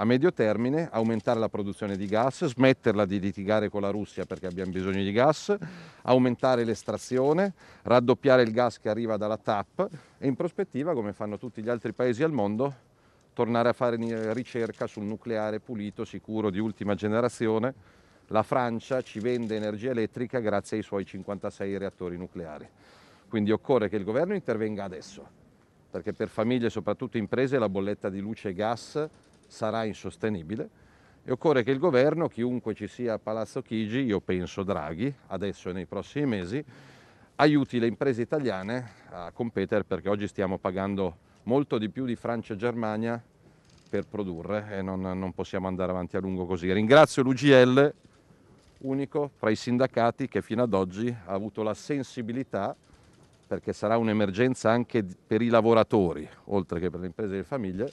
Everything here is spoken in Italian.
a medio termine aumentare la produzione di gas, smetterla di litigare con la Russia perché abbiamo bisogno di gas, aumentare l'estrazione, raddoppiare il gas che arriva dalla TAP e in prospettiva, come fanno tutti gli altri paesi al mondo, tornare a fare ricerca sul nucleare pulito, sicuro, di ultima generazione. La Francia ci vende energia elettrica grazie ai suoi 56 reattori nucleari. Quindi occorre che il governo intervenga adesso, perché per famiglie e soprattutto imprese la bolletta di luce e gas sarà insostenibile e occorre che il governo, chiunque ci sia a Palazzo Chigi, io penso Draghi, adesso e nei prossimi mesi, aiuti le imprese italiane a competere perché oggi stiamo pagando molto di più di Francia e Germania per produrre e non, non possiamo andare avanti a lungo così. Ringrazio l'UGL, unico fra i sindacati che fino ad oggi ha avuto la sensibilità perché sarà un'emergenza anche per i lavoratori, oltre che per le imprese e le famiglie,